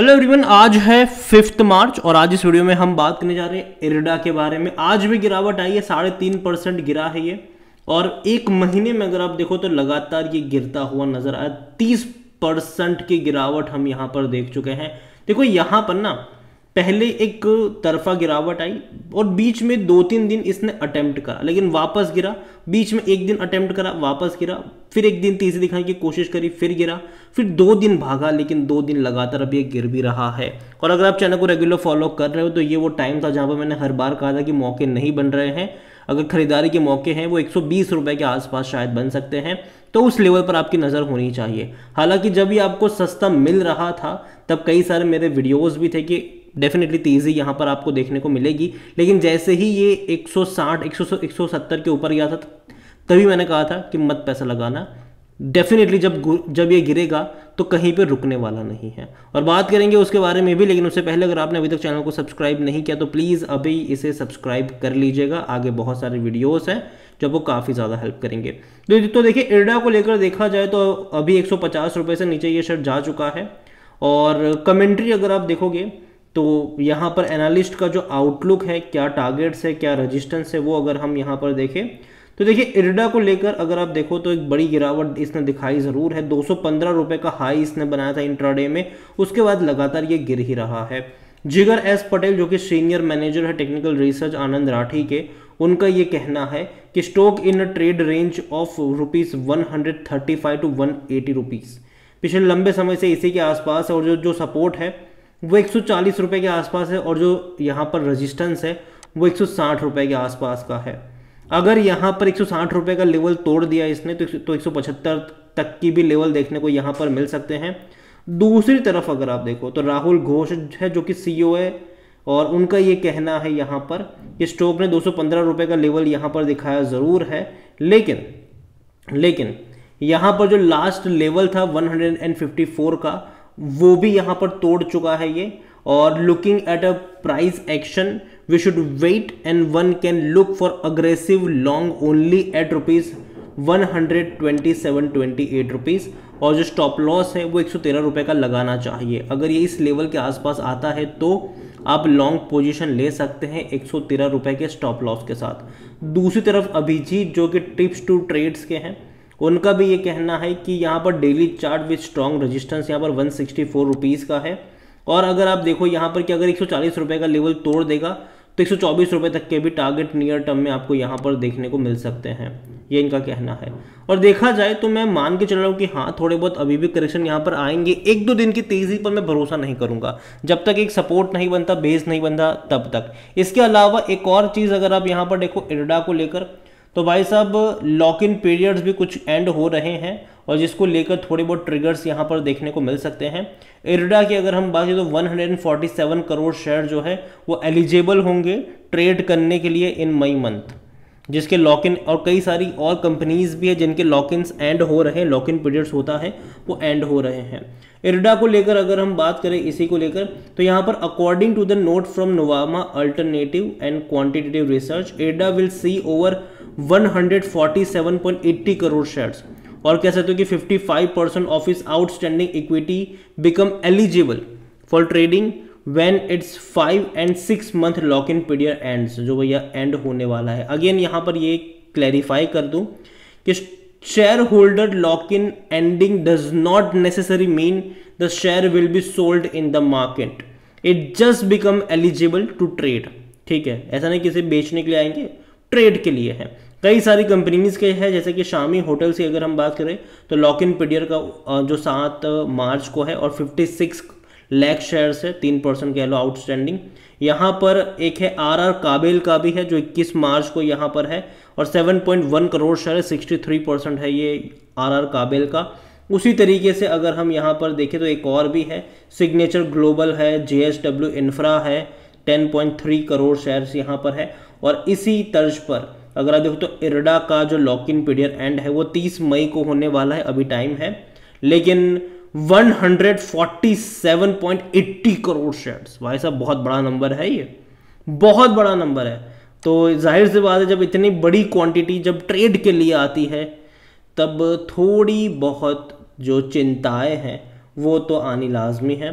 hello everyone आज है fifth March और आज इस वीडियो में हम बात करने जा रहे हैं इरडा के बारे में आज भी गिरावट आई है साढ़े तीन परसेंट गिरा है ये और एक महीने में अगर आप देखो तो लगातार ये गिरता हुआ नजर आया तीस परसेंट की गिरावट हम यहाँ पर देख चुके हैं देखो यहाँ पर ना पहले एक तरफा गिरावट आई और बीच में दो तीन दिन इसने अटेम्प्ट करा लेकिन वापस गिरा बीच में एक दिन अटेम्प्ट करा वापस गिरा फिर एक दिन तीसरे दिखाने की कोशिश करी फिर गिरा फिर दो दिन भागा लेकिन दो दिन लगातार अभी ये गिर भी रहा है और अगर आप चैनल को रेगुलर फॉलो कर रहे हो तो ये वो टाइम था जहाँ पर मैंने हर बार कहा था कि मौके नहीं बन रहे हैं अगर खरीदारी के मौके हैं वो एक सौ के आसपास शायद बन सकते हैं तो उस लेवल पर आपकी नज़र होनी चाहिए हालांकि जब ये आपको सस्ता मिल रहा था तब कई सारे मेरे वीडियोज़ भी थे कि डेफिनेटली तेज़ी यहाँ पर आपको देखने को मिलेगी लेकिन जैसे ही ये 160 100 170 के ऊपर गया था तभी मैंने कहा था कि मत पैसा लगाना डेफिनेटली जब जब ये गिरेगा तो कहीं पर रुकने वाला नहीं है और बात करेंगे उसके बारे में भी लेकिन उससे पहले अगर आपने अभी तक चैनल को सब्सक्राइब नहीं किया तो प्लीज़ अभी इसे सब्सक्राइब कर लीजिएगा आगे बहुत सारे वीडियोस हैं जो वो काफ़ी ज़्यादा हेल्प करेंगे तो, तो देखिए इरडा को लेकर देखा जाए तो अभी एक सौ से नीचे ये शर्ट जा चुका है और कमेंट्री अगर आप देखोगे तो यहाँ पर एनालिस्ट का जो आउटलुक है क्या टारगेट्स है क्या रजिस्टेंस है वो अगर हम यहाँ पर देखें तो देखिए इरडा को लेकर अगर आप देखो तो एक बड़ी गिरावट इसने दिखाई ज़रूर है दो रुपए का हाई इसने बनाया था इंट्राडे में उसके बाद लगातार ये गिर ही रहा है जिगर एस पटेल जो कि सीनियर मैनेजर है टेक्निकल रिसर्च आनंद राठी के उनका ये कहना है कि stock in trade range of rupees one hundred thirty five to one eighty rupees पिछले लंबे समय से इसी के आसपास और जो जो सपोर्ट है वो एक सौ के आसपास है और जो यहाँ पर रजिस्टेंस है वो एक सौ के आसपास का है अगर यहाँ पर एक सौ का लेवल तोड़ दिया इसने तो एक तो तक की भी लेवल देखने को यहाँ पर मिल सकते हैं दूसरी तरफ अगर आप देखो तो राहुल घोष है जो कि सीईओ e है और उनका ये कहना है यहाँ पर कि स्टॉक ने 215 रुपए का लेवल यहाँ पर दिखाया ज़रूर है लेकिन लेकिन यहाँ पर जो लास्ट लेवल था 154 का वो भी यहाँ पर तोड़ चुका है ये और looking at a price action we should wait and one can look for aggressive long only at rupees one hundred twenty seven twenty eight rupees और जो स्टॉप लॉस है वो एक सौ तेरह रुपये का लगाना चाहिए अगर ये इस लेवल के आसपास आता है तो आप लॉन्ग पोजीशन ले सकते हैं एक सौ तेरह रुपये के स्टॉप लॉस के साथ दूसरी तरफ अभिजीत जो कि टिप्स टू ट्रेड्स के हैं उनका भी ये कहना है कि यहाँ पर daily chart with strong resistance यहाँ पर वन सिक्सटी का है और अगर आप देखो यहाँ पर कि अगर एक सौ का लेवल तोड़ देगा तो एक सौ चौबीस तक के भी टारगेट नियर टर्म में आपको यहाँ पर देखने को मिल सकते हैं ये इनका कहना है और देखा जाए तो मैं मान के चल रहा हूँ कि हाँ थोड़े बहुत अभी भी करेक्शन यहाँ पर आएंगे एक दो दिन की तेज़ी पर मैं भरोसा नहीं करूँगा जब तक एक सपोर्ट नहीं बनता बेस नहीं बनता तब तक इसके अलावा एक और चीज़ अगर आप यहाँ पर देखो इरडा को लेकर तो भाई साहब लॉक इन पीरियड्स भी कुछ एंड हो रहे हैं और जिसको लेकर थोड़े बहुत ट्रिगर्स यहाँ पर देखने को मिल सकते हैं इरडा की अगर हम बात करें तो 147 करोड़ शेयर जो है वो एलिजिबल होंगे ट्रेड करने के लिए इन मई मंथ जिसके लॉक इन और कई सारी और कंपनीज भी है जिनके लॉक इन्स एंड हो रहे हैं लॉक इन पीरियड्स होता है वो एंड हो रहे हैं इरडा को लेकर अगर हम बात करें इसी को लेकर तो यहाँ पर according to the note from Nuvama alternative and quantitative research IRDA will see over 147.80 crore shares और कह सकते हो कि 55 परसेंट ऑफ इस outstanding equity become eligible for trading when it's five and six month lock in period and जो भैया and होने वाला है अगेन यहाँ पर ये क्लैरिफाई कर दूँ कि share holder lock in ending does not necessary mean the share will be sold in the market it just become eligible to trade ठीक है ऐसा नहीं किसी बेचने के लिए आएंगे ट्रेड के लिए है कई सारी कंपनीज के हैं जैसे कि शामी होटल्स की अगर हम बात करें तो लॉक इन पीडियर का जो सात मार्च को है और फिफ्टी सिक्स लैख शेयर्स है तीन परसेंट कह लो आउटस्टैंडिंग यहाँ पर एक है आर आर काबिल का भी है जो 21 मार्च को यहाँ पर है और 7.1 crore share sixty three percent है ये आर आर काबिल का उसी तरीके से अगर हम यहाँ पर देखें तो एक और भी है सिग्नेचर ग्लोबल है जे एस डब्ल्यू इन्फ्रा है 10.3 करोड़ शेयर्स यहाँ पर है और इसी तर्ज पर अगर आप देखो तो इरडा का जो लॉक इन पीरियड एंड है वो तीस मई को होने वाला है अभी टाइम है लेकिन 147.80 करोड़ शेयर्स भाई साहब बहुत बड़ा नंबर है ये बहुत बड़ा नंबर है तो जाहिर सी बात है जब इतनी बड़ी क्वांटिटी जब ट्रेड के लिए आती है तब थोड़ी बहुत जो चिंताएं हैं वो तो आनी लाजमी है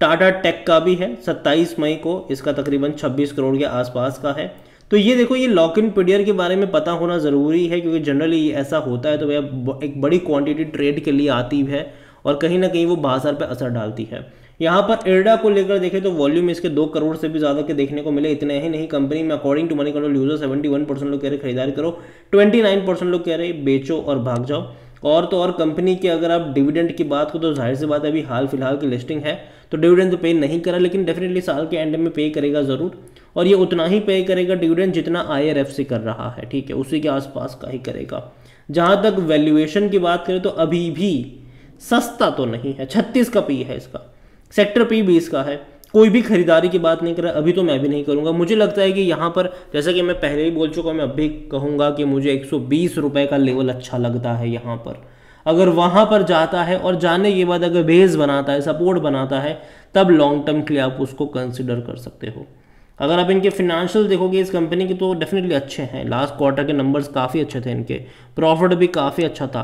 टाटा टेक का भी है 27 मई को इसका तकरीबन 26 करोड़ के आसपास का है तो ये देखो ये लॉक इन पीडियर के बारे में पता होना ज़रूरी है क्योंकि जनरली ऐसा होता है तो भैया एक बड़ी क्वांटिटी ट्रेड के लिए आती है और कहीं ना कहीं वो बाजार पर असर डालती है यहाँ पर इर्डा को लेकर देखें तो वॉल्यूम इसके दो करोड़ से भी ज़्यादा के देखने को मिले इतने ही नहीं कंपनी में according to Moneycontrol user one percent लोग कह रहे खरीदारी करो नाइन परसेंट लोग कह रहे बेचो और भाग जाओ और तो और कंपनी के अगर आप डिविडेंड की बात को तो जाहिर सी बात है अभी हाल फिलहाल की लिस्टिंग है तो डिविडेंड तो पे नहीं करा लेकिन डेफिनेटली साल के एंड में पे करेगा ज़रूर और ये उतना ही पे करेगा डिविडेंड जितना आई से कर रहा है ठीक है उसी के आसपास का ही करेगा जहां तक वैल्यूएशन की बात करें तो अभी भी सस्ता तो नहीं है छत्तीस का पी है इसका सेक्टर पी बीस का है कोई भी खरीदारी की बात नहीं कर रहा अभी तो मैं भी नहीं करूंगा मुझे लगता है कि यहाँ पर जैसा कि मैं पहले ही बोल चुका हूँ मैं अभी कहूँगा कि मुझे एक रुपए का लेवल अच्छा लगता है यहाँ पर अगर वहाँ पर जाता है और जाने के बाद अगर बेस बनाता है सपोर्ट बनाता है तब लॉन्ग टर्म के लिए आप उसको कंसिडर कर सकते हो अगर आप इनके फिनेंशियल देखोगे इस कंपनी के तो डेफिनेटली अच्छे हैं लास्ट क्वार्टर के नंबर्स काफ़ी अच्छे थे इनके प्रॉफिट भी काफ़ी अच्छा था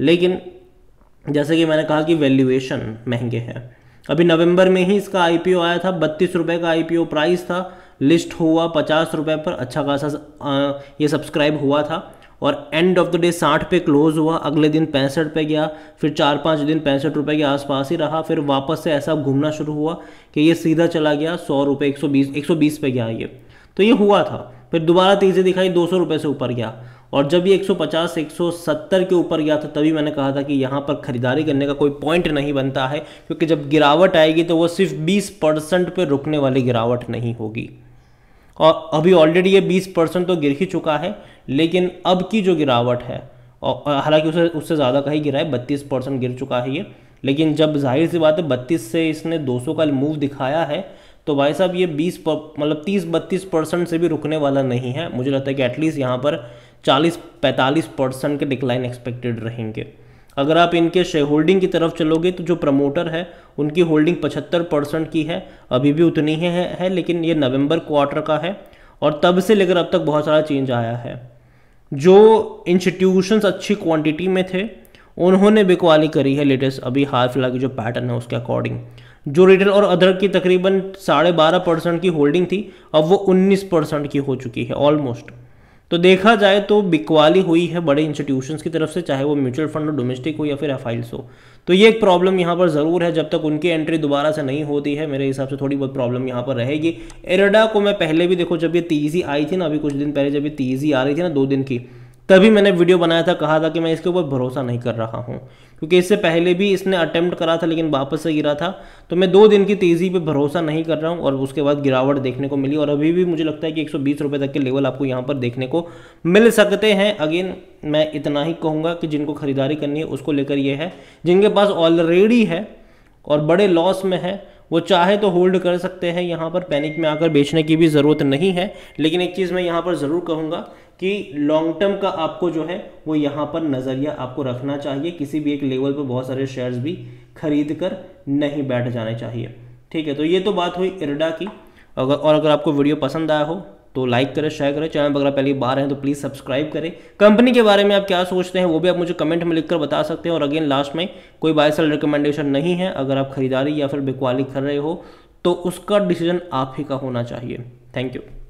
लेकिन जैसे कि मैंने कहा कि वैल्यूएशन महंगे हैं अभी नवंबर में ही इसका आईपीओ आया था बत्तीस रुपये का आईपीओ प्राइस था लिस्ट हुआ पचास रुपये पर अच्छा खासा ये सब्सक्राइब हुआ था और एंड ऑफ द डे साठ पे क्लोज हुआ अगले दिन पैंसठ पे गया फिर चार पाँच दिन पैंसठ रुपये के आसपास ही रहा फिर वापस से ऐसा घूमना शुरू हुआ कि ये सीधा चला गया सौ रुपये एक सौ बीस एक सौ बीस पे गया ये तो ये हुआ था फिर दोबारा तेज़ी दिखाई दो सौ रुपये से ऊपर गया और जब ये 150 170 के ऊपर गया था तभी मैंने कहा था कि यहाँ पर ख़रीदारी करने का कोई पॉइंट नहीं बनता है क्योंकि जब गिरावट आएगी तो वो सिर्फ 20 परसेंट पर रुकने वाली गिरावट नहीं होगी और अभी ऑलरेडी ये 20 परसेंट तो गिर ही चुका है लेकिन अब की जो गिरावट है और हालांकि उसे उससे ज़्यादा का ही गिरा है बत्तीस परसेंट गिर चुका है ये लेकिन जब जाहिर सी बात है बत्तीस से इसने 200 का मूव दिखाया है तो भाई साहब ये 20 मतलब 30 बत्तीस परसेंट से भी रुकने वाला नहीं है मुझे लगता है कि एटलीस्ट यहाँ पर चालीस पैंतालीस परसेंट के डिक्लाइन एक्सपेक्टेड रहेंगे अगर आप इनके शेयर होल्डिंग की तरफ चलोगे तो जो प्रमोटर है उनकी होल्डिंग पचहत्तर परसेंट की है अभी भी उतनी ही है, है लेकिन ये नवंबर क्वार्टर का है और तब से लेकर अब तक बहुत सारा चेंज आया है जो इंस्टीट्यूशंस अच्छी क्वांटिटी में थे उन्होंने बिकवाली करी है लेटेस्ट अभी हाल फिलहाल की जो पैटर्न है उसके अकॉर्डिंग जो रिटेल और अदरक की तकरीबन साढ़े बारह परसेंट की होल्डिंग थी अब वो उन्नीस परसेंट की हो चुकी है ऑलमोस्ट तो देखा जाए तो बिकवाली हुई है बड़े इंस्टीट्यूशंस की तरफ से चाहे वो म्यूचुअल फंड हो डोमेस्टिक हो या फिर एफ हो तो ये एक प्रॉब्लम यहाँ पर ज़रूर है जब तक उनकी एंट्री दोबारा से नहीं होती है मेरे हिसाब से थोड़ी बहुत प्रॉब्लम यहाँ पर रहेगी एरडा को मैं पहले भी देखो जब ये तेजी आई थी ना अभी कुछ दिन पहले जब ये तेजी आ रही थी ना दो दिन की तभी मैंने वीडियो बनाया था कहा था कि मैं इसके ऊपर भरोसा नहीं कर रहा हूँ क्योंकि इससे पहले भी इसने अटैम्प्ट करा था लेकिन वापस से गिरा था तो मैं दो दिन की तेज़ी पे भरोसा नहीं कर रहा हूँ और उसके बाद गिरावट देखने को मिली और अभी भी मुझे लगता है कि एक सौ तक के लेवल आपको यहाँ पर देखने को मिल सकते हैं अगेन मैं इतना ही कहूँगा कि जिनको खरीदारी करनी है उसको लेकर यह है जिनके पास ऑलरेडी है और बड़े लॉस में है वो चाहे तो होल्ड कर सकते हैं यहाँ पर पैनिक में आकर बेचने की भी ज़रूरत नहीं है लेकिन एक चीज़ मैं यहाँ पर ज़रूर कहूँगा कि लॉन्ग टर्म का आपको जो है वो यहाँ पर नज़रिया आपको रखना चाहिए किसी भी एक लेवल पर बहुत सारे शेयर्स भी खरीद कर नहीं बैठ जाने चाहिए ठीक है तो ये तो बात हुई इरडा की अगर और अगर आपको वीडियो पसंद आया हो तो लाइक करें शेयर करें चैनल पर अगर पहली बार हैं तो प्लीज़ सब्सक्राइब करें कंपनी के बारे में आप क्या सोचते हैं वो भी आप मुझे कमेंट में लिखकर बता सकते हैं और अगेन लास्ट में कोई बाय सेल रिकमेंडेशन नहीं है अगर आप खरीदारी या फिर बिकवाली कर रहे हो तो उसका डिसीजन आप ही का होना चाहिए थैंक यू